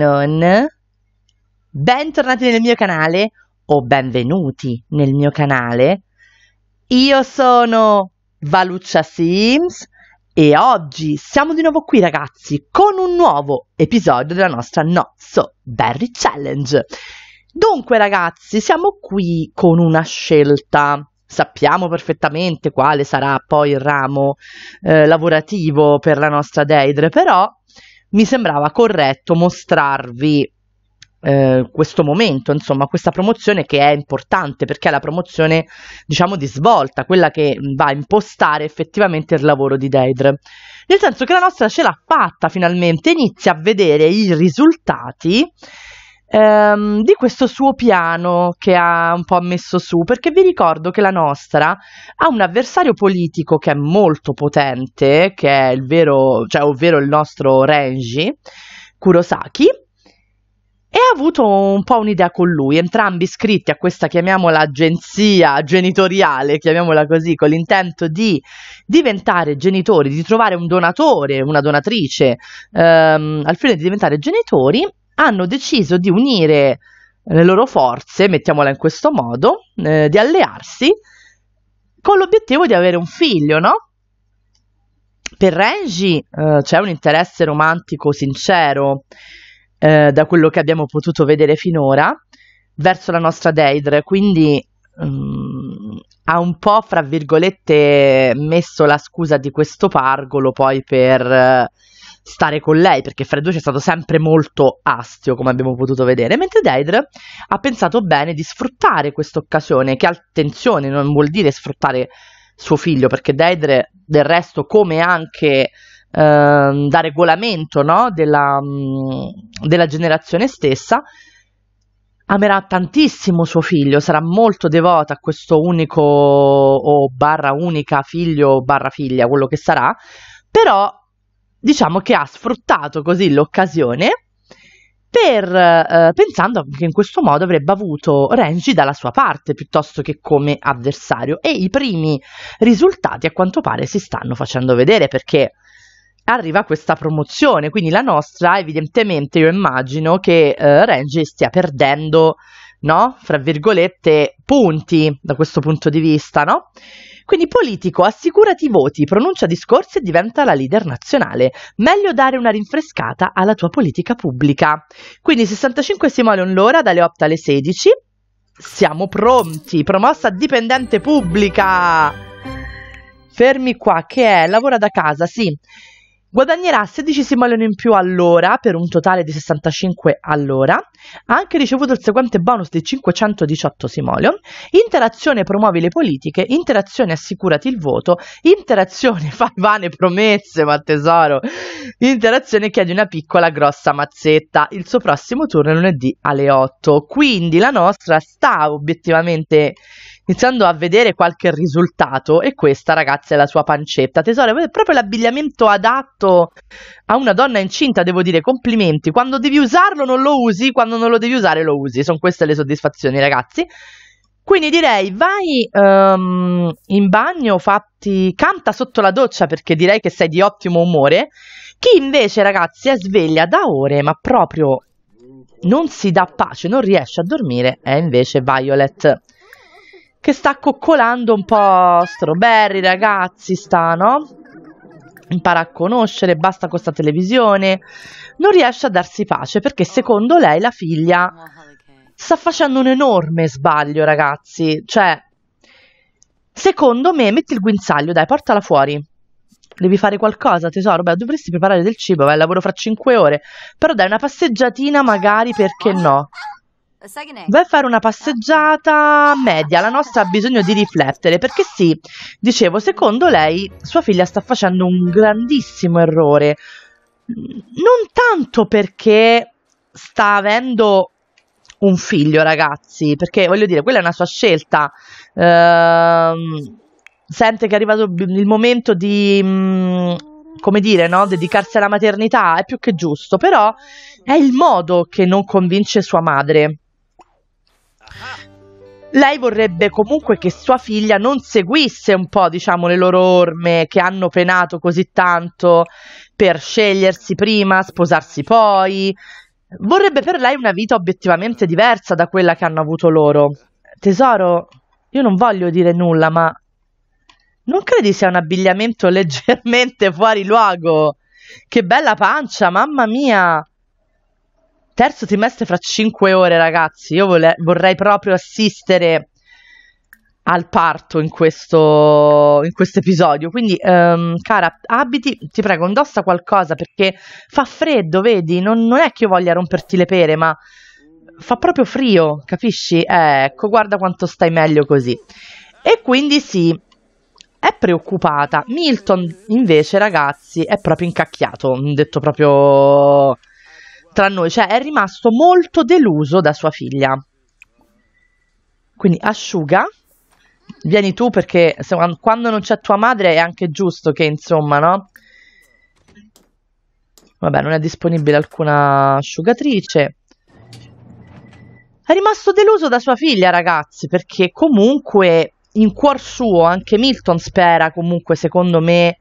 non. Bentornati nel mio canale o benvenuti nel mio canale. Io sono Valuccia Sims e oggi siamo di nuovo qui ragazzi con un nuovo episodio della nostra No So Berry Challenge. Dunque ragazzi, siamo qui con una scelta sappiamo perfettamente quale sarà poi il ramo eh, lavorativo per la nostra Deidre, però mi sembrava corretto mostrarvi eh, questo momento, insomma, questa promozione che è importante perché è la promozione, diciamo, di svolta, quella che va a impostare effettivamente il lavoro di Deidre. Nel senso che la nostra ce l'ha fatta finalmente, inizia a vedere i risultati ehm, di questo suo piano che ha un po' messo su, perché vi ricordo che la nostra ha un avversario politico che è molto potente, che è il vero, cioè ovvero il nostro Renji Kurosaki, e ha avuto un po' un'idea con lui, entrambi iscritti a questa, chiamiamola agenzia genitoriale, chiamiamola così, con l'intento di diventare genitori, di trovare un donatore, una donatrice, ehm, al fine di diventare genitori, hanno deciso di unire le loro forze, mettiamola in questo modo, eh, di allearsi con l'obiettivo di avere un figlio, no? Per Renji eh, c'è un interesse romantico sincero, eh, da quello che abbiamo potuto vedere finora, verso la nostra Deidre, quindi um, ha un po', fra virgolette, messo la scusa di questo pargolo poi per... Uh, stare con lei, perché Fred 2 c'è stato sempre molto astio, come abbiamo potuto vedere, mentre Deidre ha pensato bene di sfruttare questa occasione, che attenzione non vuol dire sfruttare suo figlio, perché Deidre del resto come anche ehm, da regolamento no? della, mm, della generazione stessa, amerà tantissimo suo figlio, sarà molto devota a questo unico o barra unica figlio barra figlia, quello che sarà, però diciamo che ha sfruttato così l'occasione per, eh, pensando che in questo modo avrebbe avuto Renji dalla sua parte piuttosto che come avversario e i primi risultati a quanto pare si stanno facendo vedere perché arriva questa promozione quindi la nostra evidentemente io immagino che eh, Renji stia perdendo no? fra virgolette punti da questo punto di vista no? Quindi politico, assicurati i voti, pronuncia discorsi e diventa la leader nazionale. Meglio dare una rinfrescata alla tua politica pubblica. Quindi 65 Simone all'ora dalle 8 alle 16. Siamo pronti, promossa dipendente pubblica. Fermi qua, che è? Lavora da casa, sì. Guadagnerà 16 simoleoni in più all'ora per un totale di 65 all'ora. Ha anche ricevuto il seguente bonus di 518 simoleon. Interazione promuovi le politiche, interazione assicurati il voto, interazione fai vane promesse, ma tesoro. Interazione chiedi una piccola grossa mazzetta. Il suo prossimo turno è lunedì alle 8. Quindi la nostra sta obiettivamente iniziando a vedere qualche risultato e questa ragazza è la sua pancetta. Tesoro, è proprio l'abbigliamento adatto a una donna incinta, devo dire, complimenti. Quando devi usarlo non lo usi, quando non lo devi usare lo usi. Sono queste le soddisfazioni, ragazzi. Quindi direi vai um, in bagno, fatti, canta sotto la doccia perché direi che sei di ottimo umore. Chi invece, ragazzi, è sveglia da ore, ma proprio non si dà pace, non riesce a dormire, è invece Violet che sta coccolando un po' Strawberry, ragazzi, sta, no? Impara a conoscere, basta con sta televisione. Non riesce a darsi pace perché secondo lei la figlia sta facendo un enorme sbaglio, ragazzi. Cioè, secondo me, metti il guinzaglio, dai, portala fuori. Devi fare qualcosa, tesoro. Beh, dovresti preparare del cibo, vai, lavoro fra 5 ore. Però dai, una passeggiatina magari, perché no? vai a fare una passeggiata media, la nostra ha bisogno di riflettere, perché sì, dicevo, secondo lei sua figlia sta facendo un grandissimo errore, non tanto perché sta avendo un figlio, ragazzi, perché voglio dire, quella è una sua scelta. Ehm, sente che è arrivato il momento di, mm, come dire, no? dedicarsi alla maternità, è più che giusto, però è il modo che non convince sua madre lei vorrebbe comunque che sua figlia non seguisse un po', diciamo, le loro orme che hanno penato così tanto per scegliersi prima, sposarsi poi. Vorrebbe per lei una vita obiettivamente diversa da quella che hanno avuto loro. Tesoro, io non voglio dire nulla, ma non credi sia un abbigliamento leggermente fuori luogo? Che bella pancia, mamma mia! terzo trimestre fra cinque ore, ragazzi. Io vole- vorrei proprio assistere al parto in questo in episodio. Quindi, um, cara, abiti, ti prego, indossa qualcosa perché fa freddo, vedi? Non, non, è che io voglia romperti le pere, ma fa proprio frio, capisci? Eh, ecco, guarda quanto stai meglio così. E quindi sì, è preoccupata. Milton, invece, ragazzi, è proprio incacchiato, detto proprio tra noi, cioè è rimasto molto deluso da sua figlia. Quindi asciuga, vieni tu perché se, quando non c'è tua madre è anche giusto che insomma, no? Vabbè, non è disponibile alcuna asciugatrice. È rimasto deluso da sua figlia, ragazzi, perché comunque in cuor suo anche Milton spera comunque, secondo me,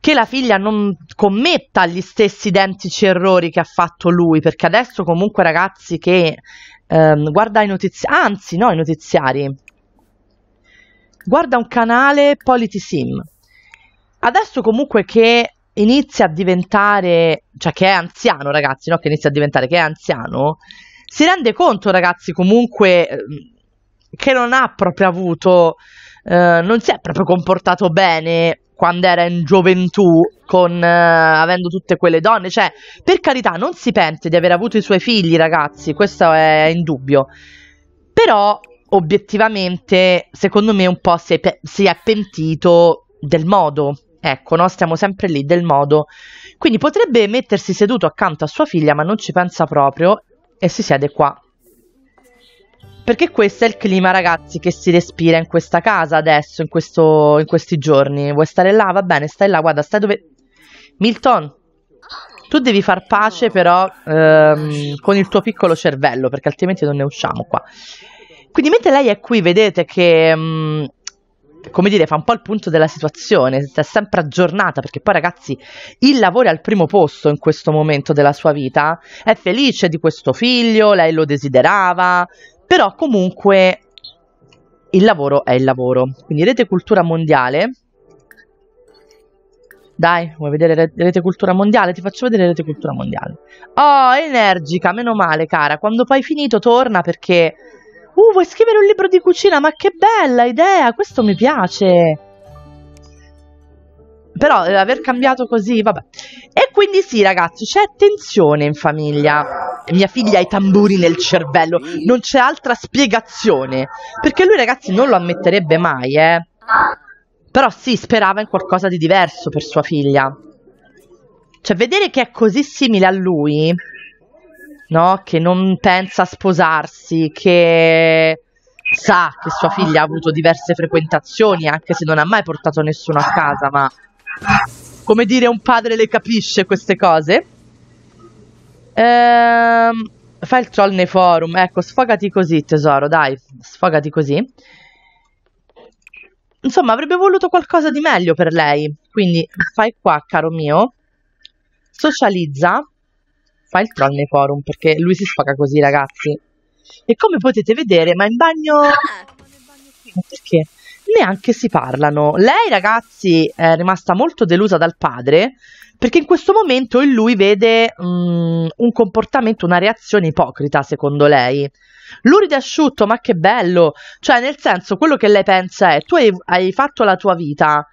che la figlia non commetta gli stessi identici errori che ha fatto lui, perché adesso comunque ragazzi che ehm, guarda i notiziari, anzi no i notiziari, guarda un canale Politisim, adesso comunque che inizia a diventare, cioè che è anziano ragazzi, no che inizia a diventare, che è anziano, si rende conto ragazzi comunque ehm, che non ha proprio avuto eh, non si è proprio comportato bene quando era in gioventù, con, eh, avendo tutte quelle donne. Cioè, per carità, non si pente di aver avuto i suoi figli, ragazzi, questo è in dubbio. Però, obiettivamente, secondo me un po' si è, si è pentito del modo. Ecco, no? stiamo sempre lì del modo. Quindi potrebbe mettersi seduto accanto a sua figlia, ma non ci pensa proprio e si siede qua perché questo è il clima, ragazzi, che si respira in questa casa adesso, in, questo, in questi giorni. Vuoi stare là? Va bene, stai là, guarda, stai dove... Milton, tu devi far pace però ehm, con il tuo piccolo cervello, perché altrimenti non ne usciamo qua. Quindi mentre lei è qui, vedete che... Mh, mm, come dire, fa un po' il punto della situazione, sta sempre aggiornata perché poi ragazzi il lavoro è al primo posto in questo momento della sua vita, è felice di questo figlio, lei lo desiderava, però comunque il lavoro è il lavoro. Quindi Rete Cultura Mondiale. Dai, vuoi vedere Rete Cultura Mondiale? Ti faccio vedere Rete Cultura Mondiale. Oh, energica, meno male, cara. Quando fai finito torna perché... Uh, vuoi scrivere un libro di cucina? Ma che bella idea! Questo mi piace! però eh, aver cambiato così, vabbè. E quindi sì, ragazzi, c'è tensione in famiglia. Mia figlia ha i tamburi nel cervello, non c'è altra spiegazione. Perché lui, ragazzi, non lo ammetterebbe mai, eh. Però sì, sperava in qualcosa di diverso per sua figlia. Cioè, vedere che è così simile a lui, no? Che non pensa a sposarsi, che sa che sua figlia ha avuto diverse frequentazioni, anche se non ha mai portato nessuno a casa, ma come dire, un padre le capisce queste cose. Ehm, fai il troll nei forum, ecco, sfogati così tesoro, dai, sfogati così. Insomma, avrebbe voluto qualcosa di meglio per lei, quindi fai qua, caro mio, socializza, fai il troll nei forum, perché lui si sfoga così, ragazzi. E come potete vedere, ma in bagno... Ma ah! Perché? neanche si parlano. Lei, ragazzi, è rimasta molto delusa dal padre perché in questo momento in lui vede um, un comportamento, una reazione ipocrita, secondo lei. L'uride asciutto, ma che bello! Cioè, nel senso, quello che lei pensa è: tu hai, hai fatto la tua vita,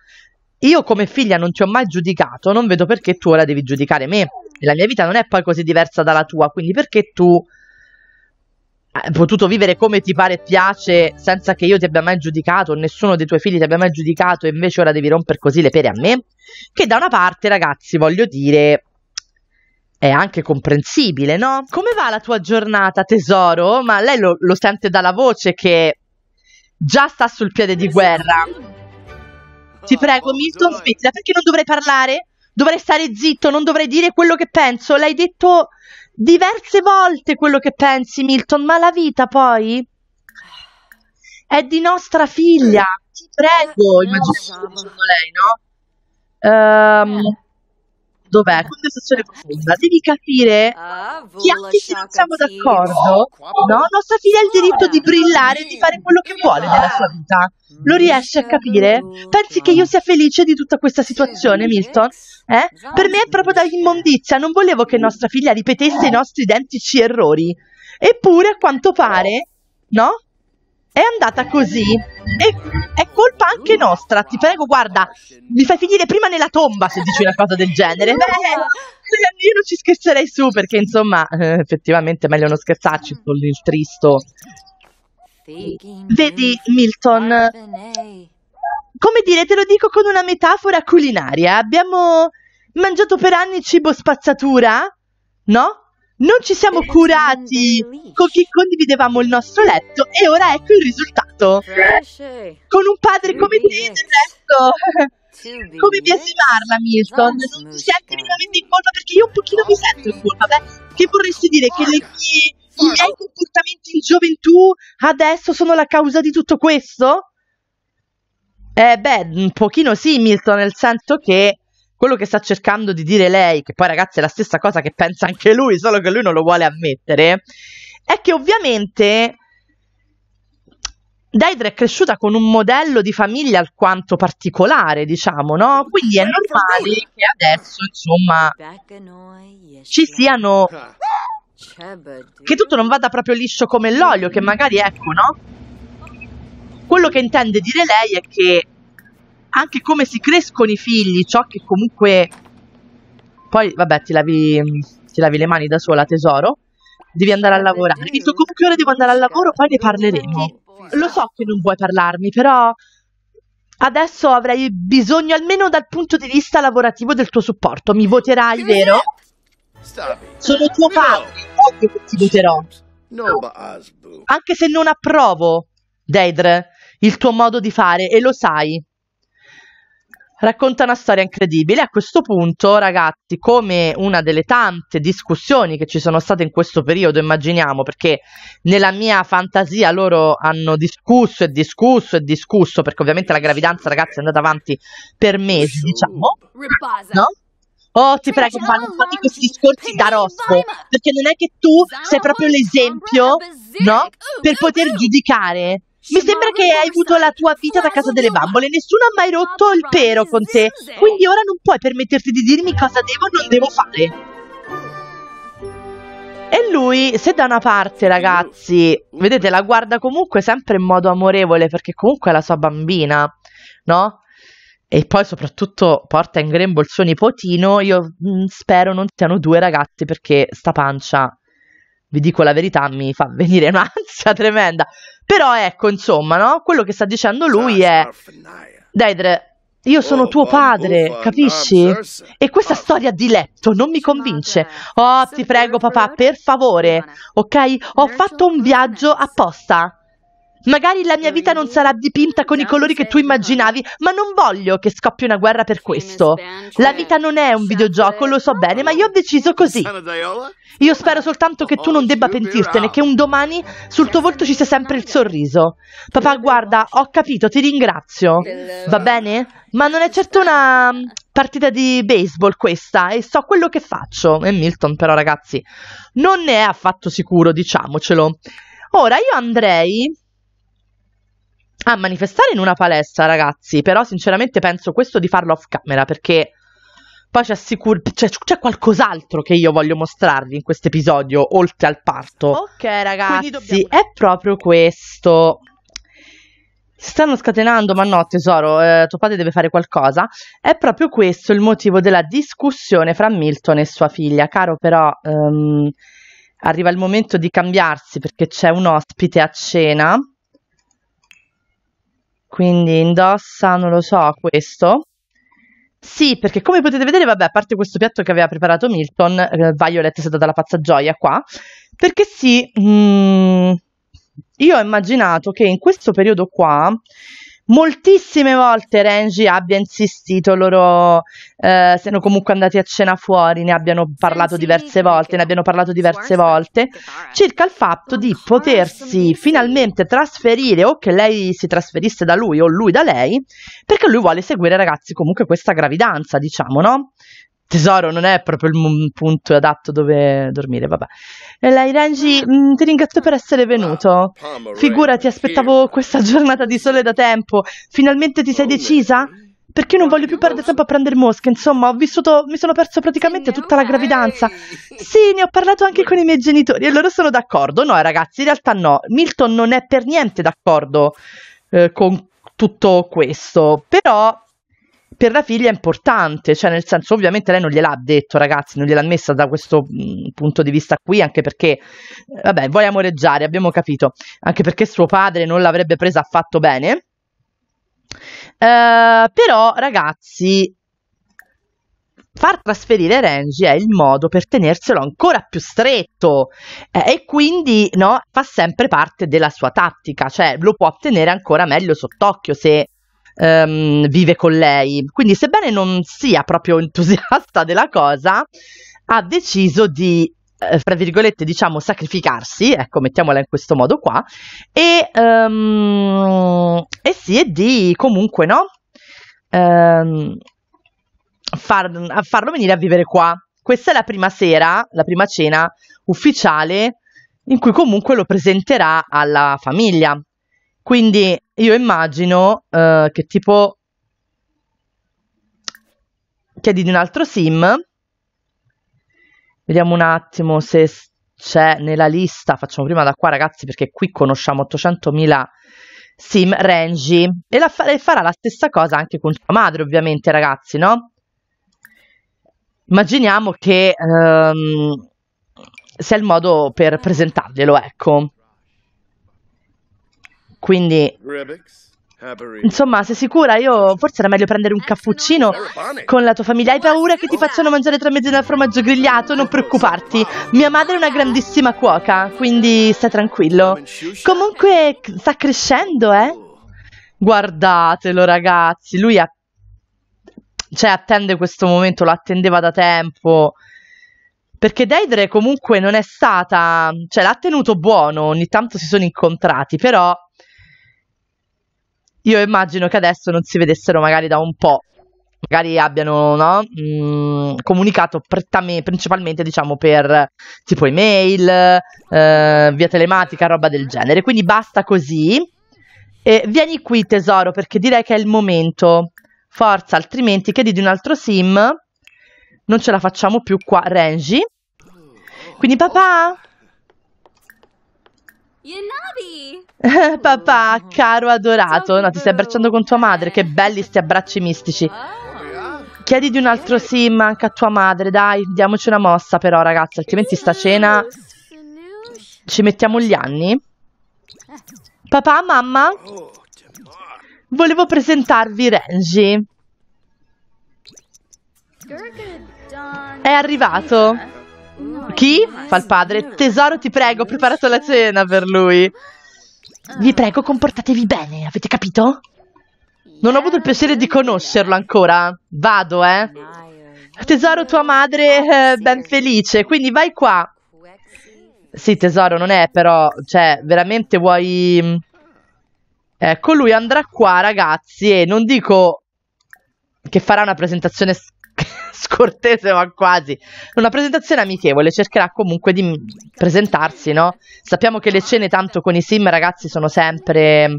io come figlia non ti ho mai giudicato, non vedo perché tu ora devi giudicare me. La mia vita non è poi così diversa dalla tua, quindi perché tu eh, potuto vivere come ti pare e piace senza che io ti abbia mai giudicato, nessuno dei tuoi figli ti abbia mai giudicato e invece ora devi rompere così le pere a me? Che da una parte, ragazzi, voglio dire, è anche comprensibile, no? Come va la tua giornata, tesoro? Ma lei lo, lo sente dalla voce che già sta sul piede di guerra. Ti ah, prego, Milton, smettila, perché non dovrei parlare? Dovrei stare zitto, non dovrei dire quello che penso. L'hai detto diverse volte quello che pensi, Milton, ma la vita poi è di nostra figlia. Ti prego, eh, immagino, secondo esatto. lei, no? Um, dov'è? Ah. Contestazione profonda. Devi capire ah, che anche se non siamo d'accordo, oh, no? Nostra figlia ha il diritto di brillare e di fare quello che vuole ah. nella sua vita. Lo mm. riesci a capire? Pensi che io sia felice di tutta questa situazione, Milton? Eh? Per me è proprio da immondizia. Non volevo che nostra figlia ripetesse i nostri identici errori. Eppure, a quanto pare, no? è andata così. E è colpa anche nostra. Ti prego, guarda, mi fai finire prima nella tomba se dici una cosa del genere. Beh, io non ci scherzerei su perché, insomma, eh, effettivamente è meglio non scherzarci con il tristo. Vedi, Milton, come dire, te lo dico con una metafora culinaria. Abbiamo mangiato per anni cibo spazzatura, no? Non ci siamo curati con chi condividevamo il nostro letto e ora ecco il risultato. Con un padre come te del resto. Come biasimarla Milton? Non ti senti minimamente in colpa perché io un pochino mi sento in colpa. Beh, che vorresti dire che le mie, i miei comportamenti in gioventù adesso sono la causa di tutto questo? Eh beh, un pochino sì Milton, nel senso che quello che sta cercando di dire lei, che poi ragazzi è la stessa cosa che pensa anche lui, solo che lui non lo vuole ammettere, è che ovviamente Daedra è cresciuta con un modello di famiglia alquanto particolare, diciamo, no? Quindi è normale che adesso, insomma, ci siano... che tutto non vada proprio liscio come l'olio, che mm. magari, ecco, no? Quello che intende dire lei è che anche come si crescono i figli, ciò che comunque poi vabbè ti lavi, ti lavi le mani da sola tesoro, devi andare a lavorare. Mi comunque ora devo andare al lavoro, poi ne parleremo. Lo so che non vuoi parlarmi, però adesso avrei bisogno almeno dal punto di vista lavorativo del tuo supporto. Mi voterai, vero? Sono tuo padre, ovvio che ti voterò. Anche se non approvo, Deidre, il tuo modo di fare, e lo sai racconta una storia incredibile. A questo punto, ragazzi, come una delle tante discussioni che ci sono state in questo periodo, immaginiamo, perché nella mia fantasia loro hanno discusso e discusso e discusso, perché ovviamente la gravidanza, ragazzi, è andata avanti per mesi, diciamo. No? Oh, ti prego, ma non fate questi discorsi da rosso, perché non è che tu sei proprio l'esempio, no? Per poter giudicare mi sembra che hai avuto la tua vita da casa delle bambole, nessuno ha mai rotto il pero con te, quindi ora non puoi permetterti di dirmi cosa devo o non devo fare. E lui, se da una parte, ragazzi, vedete, la guarda comunque sempre in modo amorevole, perché comunque è la sua bambina, no? E poi soprattutto porta in grembo il suo nipotino, io mh, mm, spero non siano due ragazzi, perché sta pancia vi dico la verità, mi fa venire un'ansia tremenda. Però ecco, insomma, no? Quello che sta dicendo lui è... Deidre, io sono oh, tuo oh, padre, oh, capisci? E questa storia di letto non mi convince. Oh, ti prego papà, per favore, ok? Ho fatto un viaggio apposta. Magari la mia vita non sarà dipinta con i colori che tu immaginavi, ma non voglio che scoppi una guerra per questo. La vita non è un videogioco, lo so bene, ma io ho deciso così. Io spero soltanto che tu non debba pentirtene, che un domani sul tuo volto ci sia sempre il sorriso. Papà, guarda, ho capito, ti ringrazio. Va bene? Ma non è certo una mm, partita di baseball questa e so quello che faccio. E Milton però ragazzi non ne è affatto sicuro, diciamocelo. Ora io andrei a manifestare in una palestra, ragazzi. Però, sinceramente, penso questo di farlo off camera perché poi c'è, sicur- c'è, c'è qualcos'altro che io voglio mostrarvi in questo episodio, oltre al parto. Ok, ragazzi, dobbiamo... è proprio questo. Si stanno scatenando, ma no, tesoro, eh, tuo padre deve fare qualcosa. È proprio questo il motivo della discussione fra Milton e sua figlia. Caro, però, ehm, arriva il momento di cambiarsi perché c'è un ospite a cena quindi indossa, non lo so, questo. Sì, perché come potete vedere, vabbè, a parte questo piatto che aveva preparato Milton, eh, Violet si è data la pazza gioia qua, perché sì, mh, mm, io ho immaginato che in questo periodo qua moltissime volte Renji abbia insistito loro eh, siano comunque andati a cena fuori ne abbiano parlato diverse volte ne abbiano parlato diverse volte eh. circa il fatto di potersi finalmente trasferire o che lei si trasferisse da lui o lui da lei perché lui vuole seguire ragazzi comunque questa gravidanza diciamo no? tesoro, non è proprio il punto adatto dove dormire, vabbè. E lei, Renji, mm, ti ringrazio per essere venuto. Figurati, aspettavo questa giornata di sole da tempo. Finalmente ti sei decisa? Perché io non voglio più perdere tempo a prendere mosche, insomma, ho vissuto, mi sono perso praticamente tutta la gravidanza. Sì, ne ho parlato anche con i miei genitori e loro sono d'accordo. No, ragazzi, in realtà no. Milton non è per niente d'accordo eh, con tutto questo, però per la figlia è importante, cioè nel senso ovviamente lei non gliel'ha detto ragazzi, non gliel'ha messa da questo mm, punto di vista qui, anche perché, eh, vabbè, vuoi amoreggiare, abbiamo capito, anche perché suo padre non l'avrebbe presa affatto bene. Uh, però ragazzi, far trasferire Renji è il modo per tenerselo ancora più stretto eh, e quindi no, fa sempre parte della sua tattica, cioè lo può tenere ancora meglio sott'occhio se um, vive con lei. Quindi, sebbene non sia proprio entusiasta della cosa, ha deciso di eh, fra virgolette, diciamo, sacrificarsi, ecco, mettiamola in questo modo qua, e, um, e sì, e di comunque, no? Um, far, farlo venire a vivere qua. Questa è la prima sera, la prima cena ufficiale in cui comunque lo presenterà alla famiglia. Quindi io immagino eh, che tipo chiedi di un altro sim. Vediamo un attimo se c'è nella lista, facciamo prima da qua ragazzi perché qui conosciamo 800.000 sim Renji e, la, e farà la stessa cosa anche con sua madre ovviamente ragazzi, no? Immaginiamo che ehm, sia il modo per presentarglielo, ecco. Quindi Insomma, sei sicura? Io forse era meglio prendere un cappuccino con la tua famiglia. Hai paura che ti facciano mangiare tre mezzi dal formaggio grigliato? Non preoccuparti. Mia madre è una grandissima cuoca, quindi stai tranquillo. Comunque sta crescendo, eh? Guardatelo, ragazzi. Lui a... cioè, attende questo momento, lo attendeva da tempo. Perché Deidre comunque non è stata... cioè, l'ha tenuto buono, ogni tanto si sono incontrati, però io immagino che adesso non si vedessero magari da un po', magari abbiano no, mh, mm, comunicato principalmente diciamo per tipo email, eh, via telematica, roba del genere. Quindi basta così. E vieni qui tesoro perché direi che è il momento. Forza, altrimenti chiediti un altro sim. Non ce la facciamo più qua, Renji. Quindi papà, Papà, oh. caro adorato, no, ti stai abbracciando con tua madre, che belli sti abbracci mistici. Ah. Chiediti un altro sim anche a tua madre, dai, diamoci una mossa però ragazzi, altrimenti sta cena ci mettiamo gli anni. Eh. Papà, mamma, oh, volevo presentarvi Renji. È arrivato. Chi? fa il padre. Tesoro, ti prego, ho preparato la cena per lui. Vi prego, comportatevi bene, avete capito? Non ho avuto il piacere di conoscerlo ancora. Vado, eh. Tesoro, tua madre è eh, ben felice, quindi vai qua. Sì, tesoro, non è però, cioè, veramente vuoi... Mm, ecco, lui andrà qua, ragazzi, e non dico che farà una presentazione scortese, ma quasi. Una presentazione amichevole, cercherà comunque di presentarsi, no? Sappiamo che le cene tanto con i sim, ragazzi, sono sempre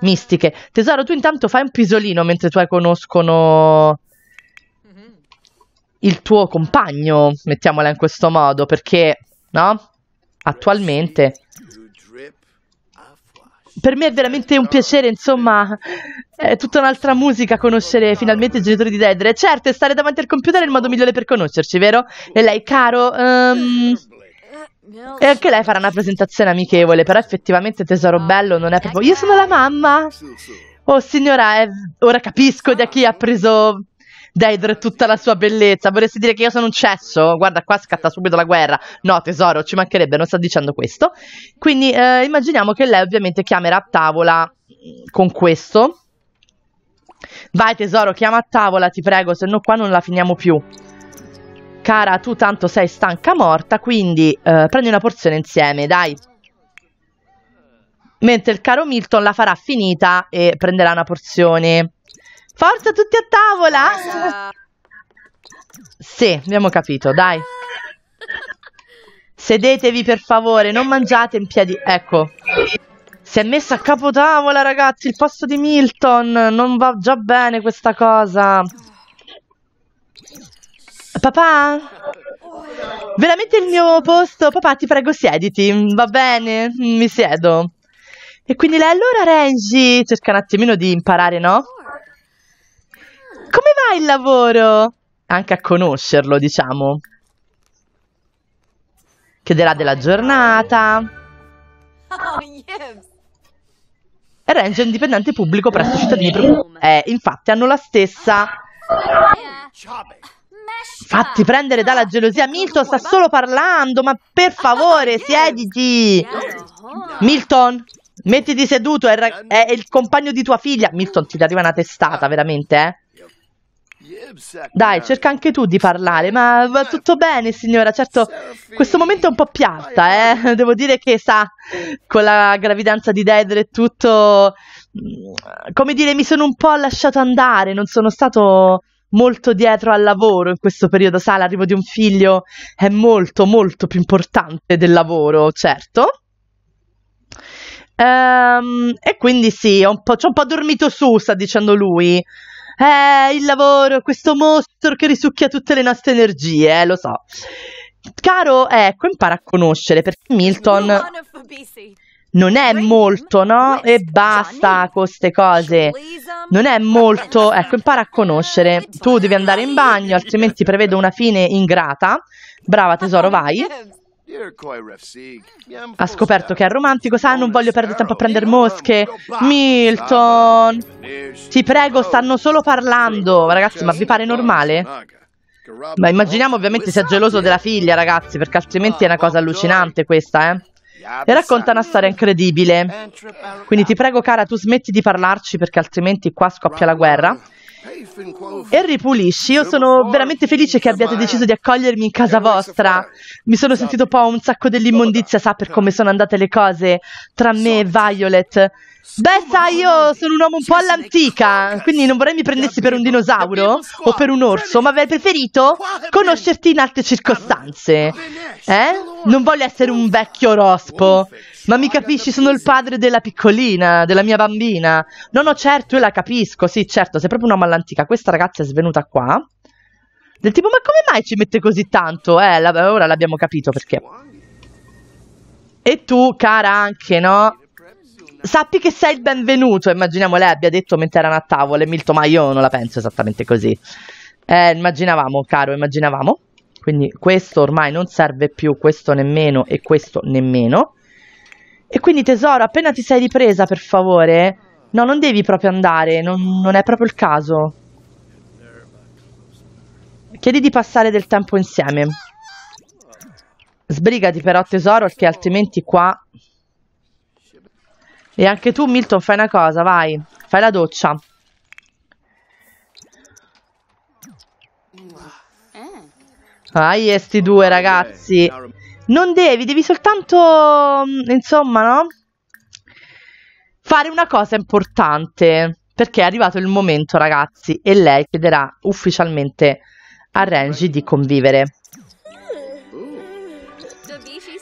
mistiche. Tesoro, tu intanto fai un pisolino mentre tu hai conoscono il tuo compagno, mettiamola in questo modo, perché, no? Attualmente per me è veramente un piacere, insomma, è eh, tutta un'altra musica conoscere finalmente i genitori di Dedre. Certo, è stare davanti al computer è il modo migliore per conoscerci, vero? E lei, caro, um... E anche lei farà una presentazione amichevole, però effettivamente tesoro bello non è proprio... Io sono la mamma! Oh signora, è... Eh, ora capisco da chi ha preso Daedra tutta la sua bellezza. Vorresti dire che io sono un cesso? Guarda, qua scatta subito la guerra. No, tesoro, ci mancherebbe, non sta dicendo questo. Quindi eh, immaginiamo che lei ovviamente chiamerà a tavola con questo. Vai tesoro, chiama a tavola, ti prego, se no qua non la finiamo più. Cara, tu tanto sei stanca morta, quindi eh, prendi una porzione insieme, dai. Mentre il caro Milton la farà finita e prenderà una porzione Forza, tutti a tavola! Sì, abbiamo capito, dai. Sedetevi per favore, non mangiate in piedi. Ecco. Si è messa a capo tavola, ragazzi, il posto di Milton. Non va già bene questa cosa. Papà? Veramente il mio posto? Papà, ti prego, siediti. Va bene? Mi siedo. E quindi lei allora, Renji, cerca un attimino di imparare, no? Come va il lavoro? Anche a conoscerlo, diciamo. Chiederà della giornata. Arrange oh, un indipendente pubblico presso cittadini eh, infatti hanno la stessa... Fatti prendere dalla gelosia, Milton sta solo parlando, ma per ah, favore, siediti! Milton, mettiti seduto, è, il compagno di tua figlia. Milton, ti arriva una testata, veramente, eh? Dai, cerca anche tu di parlare, ma va tutto bene signora, certo questo momento è un po' piatta, eh? devo dire che sa, con la gravidanza di Dedre e tutto, mm, come dire, mi sono un po' lasciato andare, non sono stato molto dietro al lavoro in questo periodo, sa, l'arrivo di un figlio è molto, molto più importante del lavoro, certo. Ehm, e quindi sì, ho un po', ci ho un po' dormito su, sta dicendo lui eh, il lavoro, questo mostro che risucchia tutte le nostre energie, eh, lo so. Caro, ecco, impara a conoscere perché Milton non è molto, no? E basta con queste cose. Um, non è molto, ecco, impara a conoscere. Tu devi andare in bagno, altrimenti prevedo una fine ingrata. Brava tesoro, vai. Ha scoperto che è romantico, sa, non voglio perdere tempo a prendere mosche. Milton, ti prego, stanno solo parlando. Ragazzi, ma vi pare normale? Ma immaginiamo ovviamente sia geloso della figlia, ragazzi, perché altrimenti è una cosa allucinante questa, eh. E racconta una storia incredibile. Quindi ti prego, cara, tu smetti di parlarci perché altrimenti qua scoppia la guerra. Henry Pulisci, io sono veramente felice che abbiate deciso di accogliermi in casa vostra. Mi sono sentito un po' un sacco dell'immondizia, sa per come sono andate le cose tra me e Violet. Beh, sai, io sono un uomo un po' all'antica, quindi non vorrei mi prendessi per un dinosauro o per un orso, ma avrei preferito conoscerti in altre circostanze. Eh? Non voglio essere un vecchio rospo. Ma mi capisci, sono il padre della piccolina, della mia bambina. No, no, certo, io la capisco. Sì, certo, sei proprio una malantica. Questa ragazza è svenuta qua. Del tipo, ma come mai ci mette così tanto? Eh, la, ora l'abbiamo capito perché. E tu, cara, anche, no? Sappi che sei il benvenuto, immaginiamo lei abbia detto mentre erano a tavola. Milton, ma io non la penso esattamente così. Eh, immaginavamo, caro, immaginavamo. Quindi questo ormai non serve più, questo nemmeno e questo nemmeno. E quindi tesoro, appena ti sei ripresa, per favore, no, non devi proprio andare, non, non è proprio il caso. Chiedi di passare del tempo insieme. Sbrigati però, tesoro, perché altrimenti qua... E anche tu, Milton, fai una cosa, vai. Fai la doccia. Ah, sti due, ragazzi. Non devi, devi soltanto, mm, insomma, no? Fare una cosa importante. Perché è arrivato il momento, ragazzi, e lei chiederà ufficialmente a Renji di convivere.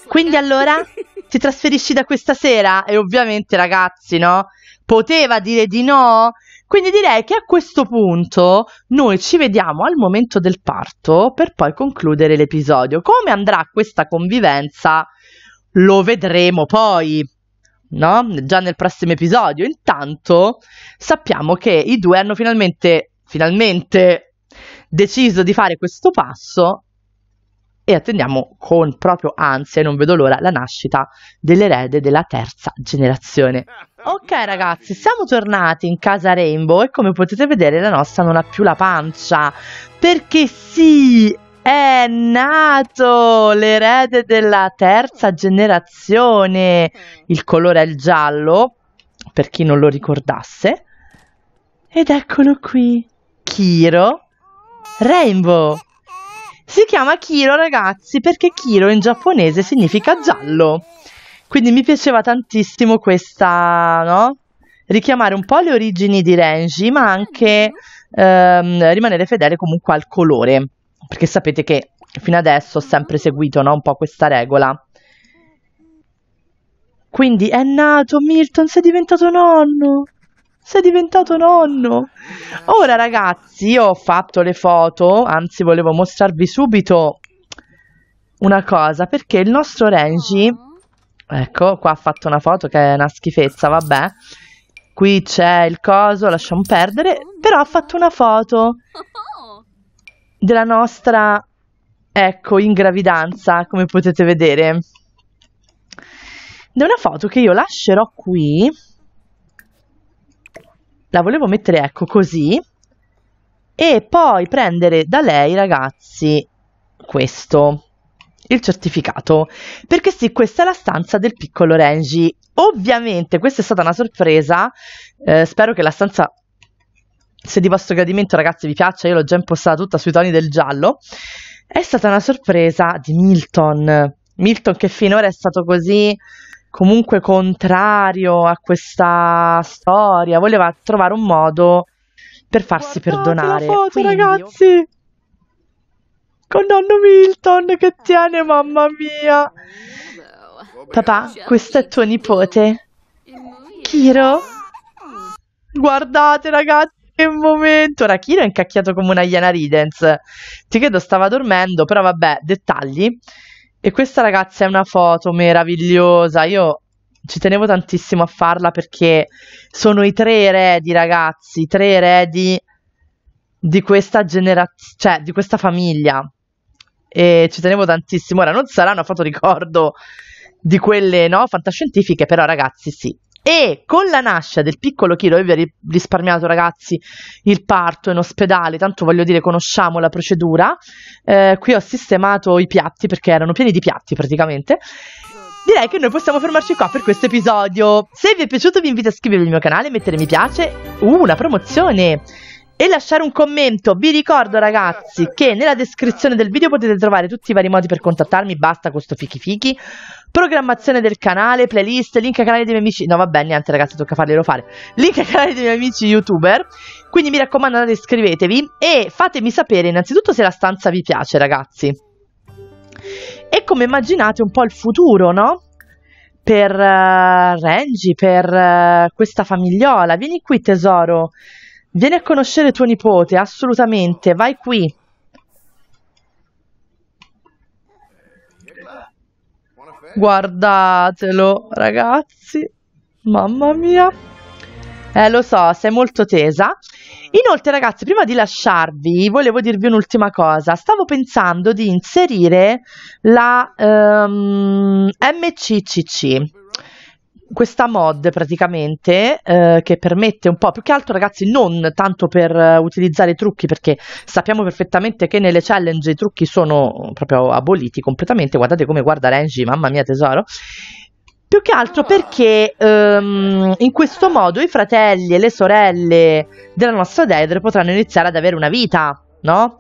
Quindi allora ti trasferisci da questa sera? E ovviamente, ragazzi, no? Poteva dire di no? Quindi direi che a questo punto noi ci vediamo al momento del parto per poi concludere l'episodio. Come andrà questa convivenza lo vedremo poi, no? Già nel prossimo episodio. Intanto sappiamo che i due hanno finalmente, finalmente deciso di fare questo passo e attendiamo con proprio ansia, e non vedo l'ora, la nascita dell'erede della terza generazione. Ok ragazzi, siamo tornati in casa Rainbow e come potete vedere la nostra non ha più la pancia, perché sì, è nato l'erede della terza generazione, mm. il colore è il giallo, per chi non lo ricordasse, ed eccolo qui, Kiro Rainbow. Si chiama Kiro, ragazzi, perché Kiro in giapponese significa giallo. Quindi mi piaceva tantissimo questa, no? Richiamare un po' le origini di Renji, ma anche ehm, rimanere fedele comunque al colore. Perché sapete che fino adesso ho sempre seguito no? un po' questa regola. Quindi è nato Milton, sei diventato nonno sei diventato nonno. Ora ragazzi, io ho fatto le foto, anzi volevo mostrarvi subito una cosa, perché il nostro Renji, ecco, qua ha fatto una foto che è una schifezza, vabbè. Qui c'è il coso, lasciamo perdere, però ha fatto una foto della nostra ecco, in gravidanza, come potete vedere. È una foto che io lascerò qui la volevo mettere ecco così e poi prendere da lei ragazzi questo il certificato perché sì questa è la stanza del piccolo Renji ovviamente questa è stata una sorpresa eh, spero che la stanza se di vostro gradimento ragazzi vi piaccia io l'ho già impostata tutta sui toni del giallo è stata una sorpresa di Milton Milton che finora è stato così comunque contrario a questa storia, voleva trovare un modo per farsi Guardate perdonare. La foto, Quindi, ragazzi! Con nonno Milton che tiene, mamma mia! Papà, questo è tuo nipote. Kiro? Guardate, ragazzi! che momento! Ora, Kiro è incacchiato come una iena Ridens. Ti credo stava dormendo, però vabbè, dettagli. E questa ragazza è una foto meravigliosa. Io ci tenevo tantissimo a farla perché sono i tre eredi, ragazzi, i tre eredi di questa generazione, cioè di questa famiglia. E ci tenevo tantissimo. Ora non sarà una foto ricordo di quelle, no, fantascientifiche, però ragazzi, sì, e con la nascita del piccolo Chiro, io vi ho risparmiato ragazzi il parto in ospedale, tanto voglio dire conosciamo la procedura, eh, qui ho sistemato i piatti perché erano pieni di piatti praticamente, direi che noi possiamo fermarci qua per questo episodio. Se vi è piaciuto vi invito a iscrivervi al mio canale, mettere mi piace, uh, una promozione! e lasciare un commento. Vi ricordo ragazzi che nella descrizione del video potete trovare tutti i vari modi per contattarmi, basta questo fichi fichi, programmazione del canale, playlist, link ai canali dei miei amici, no vabbè niente ragazzi tocca farglielo fare, link ai canali dei miei amici youtuber, quindi mi raccomando andate iscrivetevi e fatemi sapere innanzitutto se la stanza vi piace ragazzi. E come immaginate un po' il futuro, no? Per uh, Renji, per uh, questa famigliola, vieni qui tesoro. Vieni a conoscere tuo nipote, assolutamente, vai qui. Guardatelo, ragazzi. Mamma mia. Eh, lo so, sei molto tesa. Inoltre, ragazzi, prima di lasciarvi, volevo dirvi un'ultima cosa. Stavo pensando di inserire la um, ehm, MCCC, questa mod praticamente eh, che permette un po' più che altro ragazzi non tanto per uh, utilizzare i trucchi perché sappiamo perfettamente che nelle challenge i trucchi sono proprio aboliti completamente guardate come guarda Renji mamma mia tesoro più che altro perché um, in questo modo i fratelli e le sorelle della nostra Deidre potranno iniziare ad avere una vita no?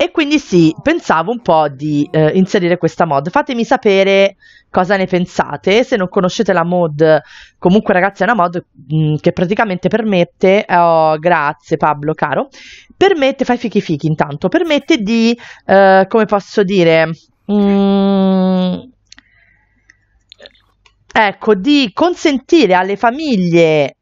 E quindi sì, pensavo un po' di eh, inserire questa mod. Fatemi sapere cosa ne pensate. Se non conoscete la mod, comunque ragazzi è una mod mh, mm, che praticamente permette, oh, grazie Pablo caro, permette, fai fichi fichi intanto, permette di, eh, come posso dire, mh, mm, ecco, di consentire alle famiglie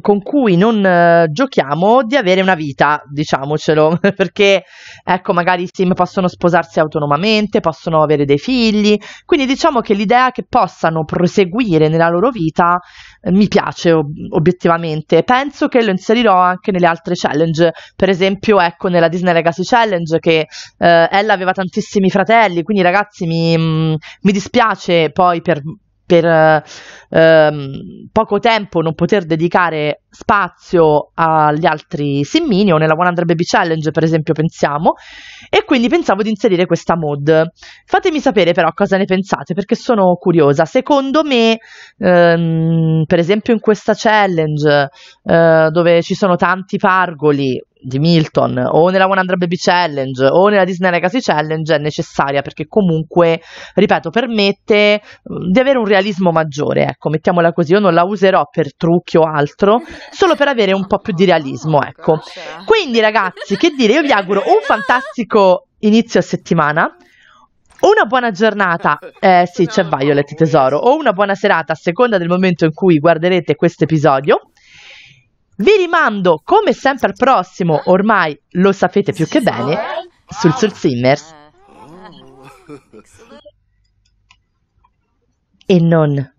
con cui non eh, giochiamo di avere una vita, diciamocelo, perché ecco, magari i sim possono sposarsi autonomamente, possono avere dei figli, quindi diciamo che l'idea che possano proseguire nella loro vita eh, mi piace ob- obiettivamente. Penso che lo inserirò anche nelle altre challenge, per esempio, ecco, nella Disney Legacy Challenge che eh, Ella aveva tantissimi fratelli, quindi ragazzi mi, mh, mm, mi dispiace poi per per ehm, poco tempo non poter dedicare spazio agli altri simmini o nella 100 Baby Challenge per esempio pensiamo e quindi pensavo di inserire questa mod fatemi sapere però cosa ne pensate perché sono curiosa secondo me ehm, per esempio in questa challenge eh, dove ci sono tanti pargoli di Milton o nella 100 Baby Challenge o nella Disney Legacy Challenge è necessaria perché comunque, ripeto, permette di avere un realismo maggiore, ecco, mettiamola così, io non la userò per trucchi o altro, solo per avere un po' più di realismo, ecco. Quindi ragazzi, che dire, io vi auguro un fantastico inizio settimana. Una buona giornata, eh, sì, c'è Violet tesoro, o una buona serata a seconda del momento in cui guarderete questo episodio. Vi rimando, come sempre al prossimo, ormai lo sapete più che bene, sul Soul Simmers. E non